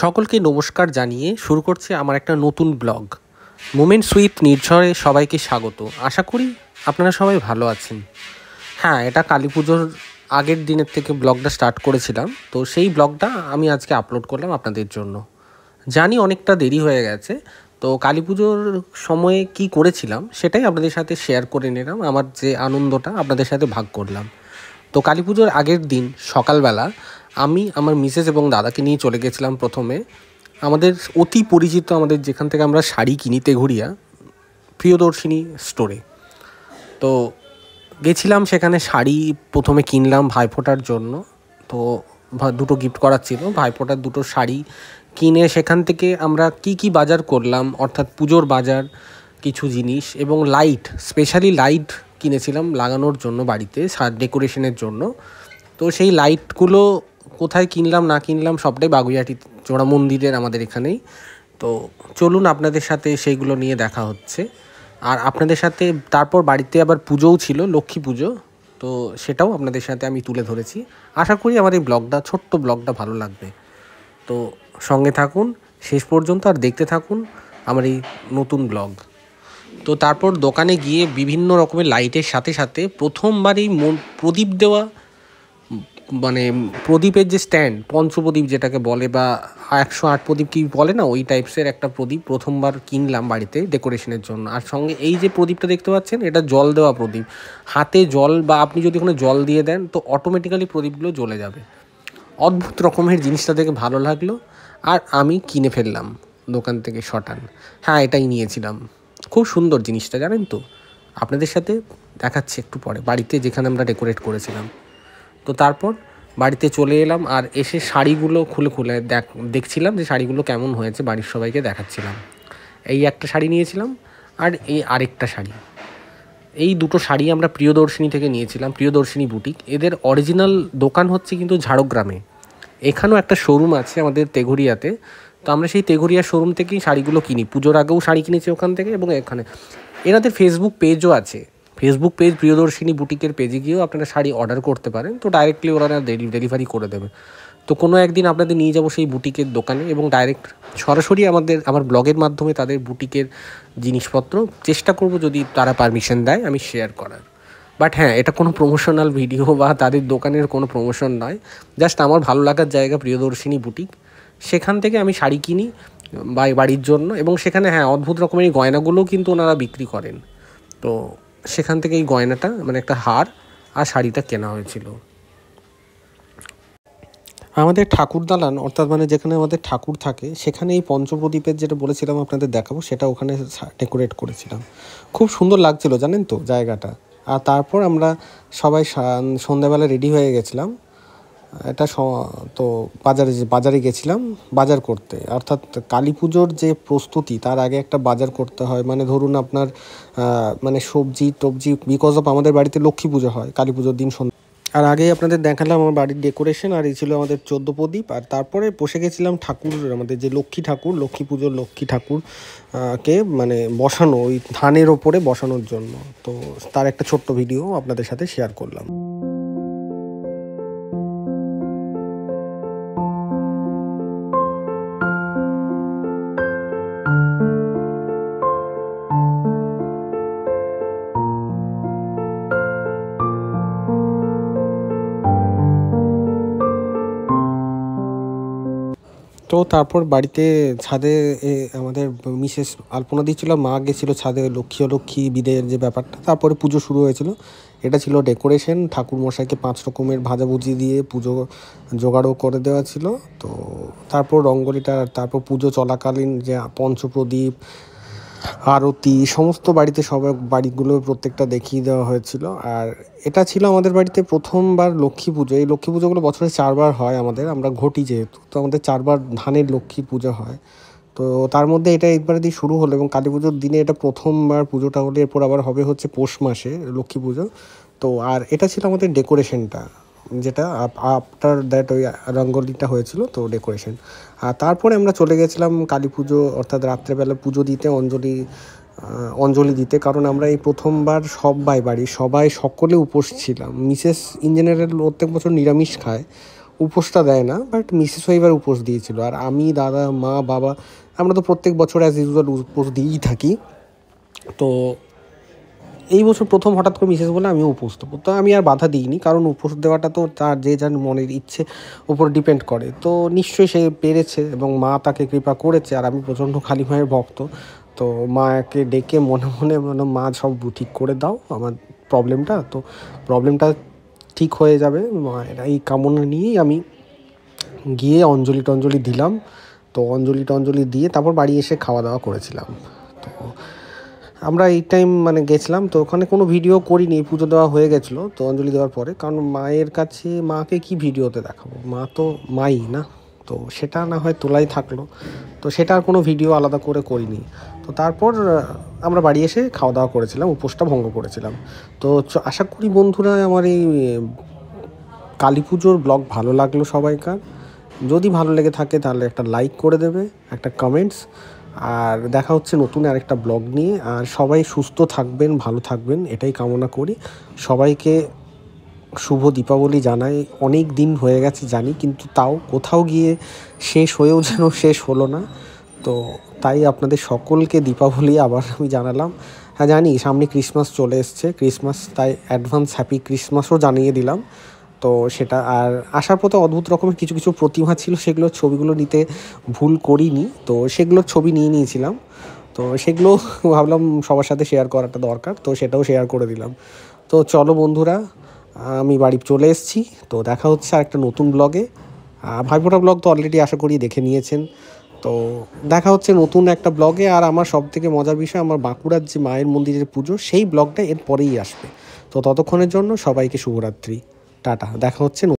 সকলকে নমস্কার জানিয়ে শুরু করছে আমার একটা নতুন ব্লগ মোমেন্ট সুইথ নির্ঝরে সবাইকে স্বাগত আশা করি আপনারা সবাই ভালো আছেন হ্যাঁ এটা কালী পুজোর আগের দিনের থেকে ব্লগটা স্টার্ট করেছিলাম তো সেই ব্লগটা আমি আজকে আপলোড করলাম আপনাদের জন্য জানি অনেকটা দেরি হয়ে গেছে তো কালী পুজোর সময়ে কী করেছিলাম সেটাই আপনাদের সাথে শেয়ার করে নিলাম আমার যে আনন্দটা আপনাদের সাথে ভাগ করলাম তো কালী পুজোর আগের দিন সকালবেলা আমি আমার মিসেস এবং দাদাকে নিয়ে চলে গেছিলাম প্রথমে আমাদের অতি পরিচিত আমাদের যেখান থেকে আমরা শাড়ি কিনিতে ঘুরিয়া প্রিয়দর্শিনী স্টোরে তো গেছিলাম সেখানে শাড়ি প্রথমে কিনলাম ভাইফোঁটার জন্য তো দুটো গিফট করার ছিল ভাইফোঁটার দুটো শাড়ি কিনে সেখান থেকে আমরা কি কি বাজার করলাম অর্থাৎ পুজোর বাজার কিছু জিনিস এবং লাইট স্পেশালি লাইট কিনেছিলাম লাগানোর জন্য বাড়িতে ডেকোরেশনের জন্য তো সেই লাইটগুলো কোথায় কিনলাম না কিনলাম সবটাই বাগুইয়াটি চোড়া মন্দিরের আমাদের এখানেই তো চলুন আপনাদের সাথে সেইগুলো নিয়ে দেখা হচ্ছে আর আপনাদের সাথে তারপর বাড়িতে আবার পুজোও ছিল লক্ষ্মী পুজো তো সেটাও আপনাদের সাথে আমি তুলে ধরেছি আশা করি আমার এই ব্লগটা ছোট্ট ব্লগটা ভালো লাগবে তো সঙ্গে থাকুন শেষ পর্যন্ত আর দেখতে থাকুন আমার এই নতুন ব্লগ তো তারপর দোকানে গিয়ে বিভিন্ন রকমের লাইটের সাথে সাথে প্রথমবারই প্রদীপ দেওয়া মানে প্রদীপের যে স্ট্যান্ড পঞ্চপ্রদীপ যেটাকে বলে বা একশো আট প্রদীপ কি বলে না ওই টাইপসের একটা প্রদীপ প্রথমবার কিনলাম বাড়িতে ডেকোরেশনের জন্য আর সঙ্গে এই যে প্রদীপটা দেখতে পাচ্ছেন এটা জল দেওয়া প্রদীপ হাতে জল বা আপনি যদি ওখানে জল দিয়ে দেন তো অটোমেটিক্যালি প্রদীপগুলো জ্বলে যাবে অদ্ভুত রকমের জিনিসটা দেখে ভালো লাগলো আর আমি কিনে ফেললাম দোকান থেকে শটান হ্যাঁ এটাই নিয়েছিলাম খুব সুন্দর জিনিসটা জানেন তো আপনাদের সাথে দেখাচ্ছি একটু পরে বাড়িতে যেখানে আমরা ডেকোরেট করেছিলাম তো তারপর বাড়িতে চলে এলাম আর এসে শাড়িগুলো খুলে খুলে দেখ দেখছিলাম যে শাড়িগুলো কেমন হয়েছে বাড়ির সবাইকে দেখাচ্ছিলাম এই একটা শাড়ি নিয়েছিলাম আর এই আরেকটা শাড়ি এই দুটো শাড়ি আমরা প্রিয়দর্শিনী থেকে নিয়েছিলাম প্রিয়দর্শিনী বুটিক এদের অরিজিনাল দোকান হচ্ছে কিন্তু ঝাড়গ্রামে এখানেও একটা শোরুম আছে আমাদের তেঘরিয়াতে তো আমরা সেই তেঘরিয়া শোরুম থেকেই শাড়িগুলো কিনি পুজোর আগেও শাড়ি কিনেছি ওখান থেকে এবং এখানে এনাদের ফেসবুক পেজও আছে ফেসবুক পেজ প্রিয়দর্শিনী বুটিকের পেজে গিয়েও আপনারা শাড়ি অর্ডার করতে পারেন তো ডাইরেক্টলি ওরা ডেলিভারি করে দেবে তো কোনো একদিন আপনাদের নিয়ে যাব সেই বুটিকের দোকানে এবং ডাইরেক্ট সরাসরি আমাদের আমার ব্লগের মাধ্যমে তাদের বুটিকের জিনিসপত্র চেষ্টা করব যদি তারা পারমিশন দেয় আমি শেয়ার করার বাট হ্যাঁ এটা কোনো প্রমোশনাল ভিডিও বা তাদের দোকানের কোনো প্রমোশন নয় জাস্ট আমার ভালো লাগার জায়গা প্রিয়দর্শিনী বুটিক সেখান থেকে আমি শাড়ি কিনি বাড়ির জন্য এবং সেখানে হ্যাঁ অদ্ভুত রকমের গয়নাগুলোও কিন্তু ওনারা বিক্রি করেন তো সেখান থেকে এই গয়নাটা মানে একটা হার আর শাড়িটা কেনা হয়েছিল আমাদের ঠাকুর দালান অর্থাৎ মানে যেখানে আমাদের ঠাকুর থাকে সেখানে এই পঞ্চপ্রদীপের যেটা বলেছিলাম আপনাদের দেখাবো সেটা ওখানে ডেকোরেট করেছিলাম খুব সুন্দর লাগছিল জানেন তো জায়গাটা আর তারপর আমরা সবাই সন্ধ্যাবেলা রেডি হয়ে গেছিলাম এটা তো বাজারে যে বাজারে গেছিলাম বাজার করতে অর্থাৎ কালী পুজোর যে প্রস্তুতি তার আগে একটা বাজার করতে হয় মানে ধরুন আপনার মানে সবজি টবজি বিকজ অফ আমাদের বাড়িতে লক্ষ্মী পুজো হয় কালী পুজোর দিন সন্ধ্যা আর আগেই আপনাদের দেখালাম আমার বাড়ির ডেকোরেশন আর এই ছিল আমাদের চোদ্দ প্রদীপ আর তারপরে বসে গেছিলাম ঠাকুর আমাদের যে লক্ষ্মী ঠাকুর লক্ষ্মী পুজোর লক্ষ্মী ঠাকুর কে মানে বসানো ওই ধানের ওপরে বসানোর জন্য তো তার একটা ছোট্ট ভিডিও আপনাদের সাথে শেয়ার করলাম তো তারপর বাড়িতে ছাদে আমাদের মিসেস আলপনা দিচ্ছিল মা গেছিলো ছাদে লক্ষ্মী লক্ষ্মী বিদের যে ব্যাপারটা তারপরে পুজো শুরু হয়েছিল এটা ছিল ডেকোরেশন ঠাকুর মশাইকে পাঁচ রকমের ভাজাভুজি দিয়ে পুজো জোগাড়ও করে দেওয়া ছিল তো তারপর রঙ্গোলিটা তারপর পুজো চলাকালীন যে পঞ্চপ্রদীপ আরতি সমস্ত বাড়িতে সবার বাড়িগুলো প্রত্যেকটা দেখিয়ে দেওয়া হয়েছিল আর এটা ছিল আমাদের বাড়িতে প্রথমবার লক্ষ্মী পুজো এই লক্ষ্মী পুজোগুলো বছরে চারবার হয় আমাদের আমরা ঘটি যেহেতু তো আমাদের চারবার ধানের লক্ষ্মী পুজো হয় তো তার মধ্যে এটা একবার দিয়ে শুরু হলো এবং কালী পুজোর দিনে এটা প্রথমবার পুজোটা হলে এরপর আবার হবে হচ্ছে পৌষ মাসে লক্ষ্মী পুজো তো আর এটা ছিল আমাদের ডেকোরেশনটা যেটা আফটার দ্যাট ওই রঙ্গোলিটা হয়েছিল তো ডেকোরেশন আর তারপরে আমরা চলে গেছিলাম কালী পুজো অর্থাৎ রাত্রেবেলা পুজো দিতে অঞ্জলি অঞ্জলি দিতে কারণ আমরা এই প্রথমবার সবাই বাড়ি সবাই সকলে উপোস ছিলাম মিসেস ইঞ্জিনিয়ারের প্রত্যেক বছর নিরামিষ খায় উপোসটা দেয় না বাট মিসেসও এইবার উপোস দিয়েছিল আর আমি দাদা মা বাবা আমরা তো প্রত্যেক বছর অ্যাজ ইউজুয়াল উপোস দিয়েই থাকি তো এই বছর প্রথম হঠাৎ করে মিসেস বলে আমি উপোস দেবো তো আমি আর বাধা দিইনি কারণ উপোস দেওয়াটা তো তার যে যার মনের ইচ্ছে উপর ডিপেন্ড করে তো নিশ্চয়ই সে পেরেছে এবং মা তাকে কৃপা করেছে আর আমি প্রচণ্ড খালি ভাইয়ের ভক্ত তো মাকে ডেকে মনে মনে মনে মা সব ঠিক করে দাও আমার প্রবলেমটা তো প্রবলেমটা ঠিক হয়ে যাবে এই কামনা নিয়েই আমি গিয়ে অঞ্জলি টঞ্জলি দিলাম তো অঞ্জলি টঞ্জলি দিয়ে তারপর বাড়ি এসে খাওয়া দাওয়া করেছিলাম আমরা এই টাইম মানে গেছিলাম তো ওখানে কোনো ভিডিও করিনি পুজো দেওয়া হয়ে গেছিলো তো অঞ্জলি দেওয়ার পরে কারণ মায়ের কাছে মাকে কি ভিডিওতে দেখাবো মা তো মাই না তো সেটা না হয় তোলাই থাকলো তো সেটা আর কোনো ভিডিও আলাদা করে করিনি তো তারপর আমরা বাড়ি এসে খাওয়া দাওয়া করেছিলাম উপোসটা ভঙ্গ করেছিলাম তো আশা করি বন্ধুরা আমার এই কালী পুজোর ব্লগ ভালো লাগলো সবাইকার যদি ভালো লেগে থাকে তাহলে একটা লাইক করে দেবে একটা কমেন্টস আর দেখা হচ্ছে নতুন আরেকটা ব্লগ নিয়ে আর সবাই সুস্থ থাকবেন ভালো থাকবেন এটাই কামনা করি সবাইকে শুভ দীপাবলি জানাই অনেক দিন হয়ে গেছে জানি কিন্তু তাও কোথাও গিয়ে শেষ হয়েও যেন শেষ হলো না তো তাই আপনাদের সকলকে দীপাবলি আবার আমি জানালাম হ্যাঁ জানি সামনে ক্রিসমাস চলে এসছে ক্রিসমাস তাই অ্যাডভান্স হ্যাপি ক্রিসমাসও জানিয়ে দিলাম তো সেটা আর আসার পথে অদ্ভুত রকমের কিছু কিছু প্রতিমা ছিল সেগুলোর ছবিগুলো নিতে ভুল করিনি তো সেগুলোর ছবি নিয়ে নিয়েছিলাম তো সেগুলো ভাবলাম সবার সাথে শেয়ার করাটা দরকার তো সেটাও শেয়ার করে দিলাম তো চলো বন্ধুরা আমি বাড়ি চলে এসেছি তো দেখা হচ্ছে আর একটা নতুন ব্লগে ভাইফোঁটা ব্লগ তো অলরেডি আশা করি দেখে নিয়েছেন তো দেখা হচ্ছে নতুন একটা ব্লগে আর আমার সব থেকে মজার বিষয় আমার বাঁকুড়ার যে মায়ের মন্দিরের পুজো সেই ব্লগটা এরপরেই আসবে তো ততক্ষণের জন্য সবাইকে শুভরাত্রি টাটা দেখা হচ্ছে